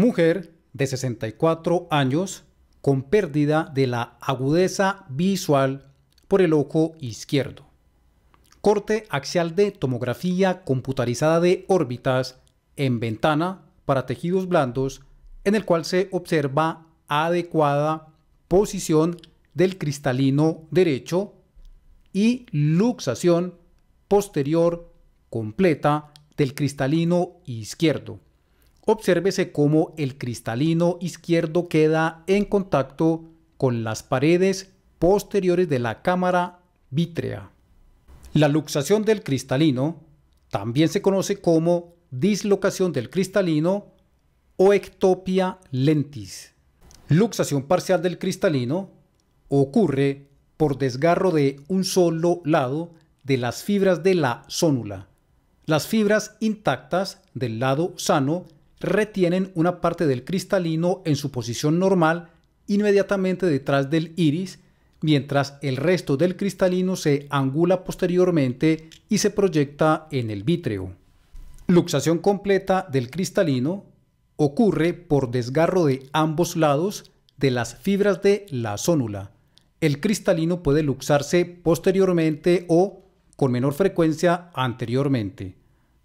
Mujer de 64 años con pérdida de la agudeza visual por el ojo izquierdo. Corte axial de tomografía computarizada de órbitas en ventana para tejidos blandos en el cual se observa adecuada posición del cristalino derecho y luxación posterior completa del cristalino izquierdo Obsérvese cómo el cristalino izquierdo queda en contacto con las paredes posteriores de la cámara vítrea. La luxación del cristalino también se conoce como dislocación del cristalino o ectopia lentis. Luxación parcial del cristalino ocurre por desgarro de un solo lado de las fibras de la sónula. Las fibras intactas del lado sano retienen una parte del cristalino en su posición normal inmediatamente detrás del iris, mientras el resto del cristalino se angula posteriormente y se proyecta en el vítreo. Luxación completa del cristalino ocurre por desgarro de ambos lados de las fibras de la zónula. El cristalino puede luxarse posteriormente o, con menor frecuencia, anteriormente.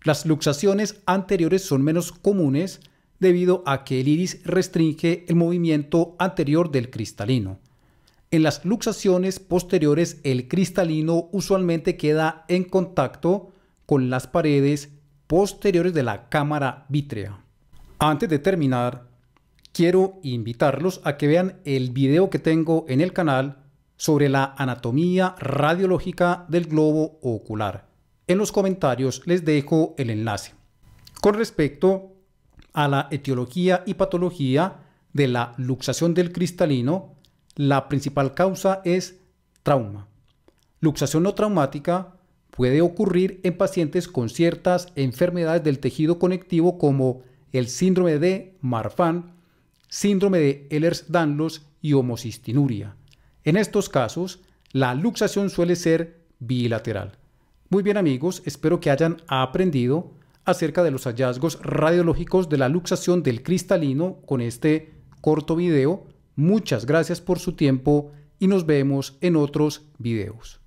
Las luxaciones anteriores son menos comunes debido a que el iris restringe el movimiento anterior del cristalino. En las luxaciones posteriores el cristalino usualmente queda en contacto con las paredes posteriores de la cámara vítrea. Antes de terminar, quiero invitarlos a que vean el video que tengo en el canal sobre la anatomía radiológica del globo ocular. En los comentarios les dejo el enlace. Con respecto a la etiología y patología de la luxación del cristalino, la principal causa es trauma. Luxación no traumática puede ocurrir en pacientes con ciertas enfermedades del tejido conectivo como el síndrome de Marfan, síndrome de Ehlers-Danlos y homocistinuria. En estos casos, la luxación suele ser bilateral. Muy bien amigos, espero que hayan aprendido acerca de los hallazgos radiológicos de la luxación del cristalino con este corto video. Muchas gracias por su tiempo y nos vemos en otros videos.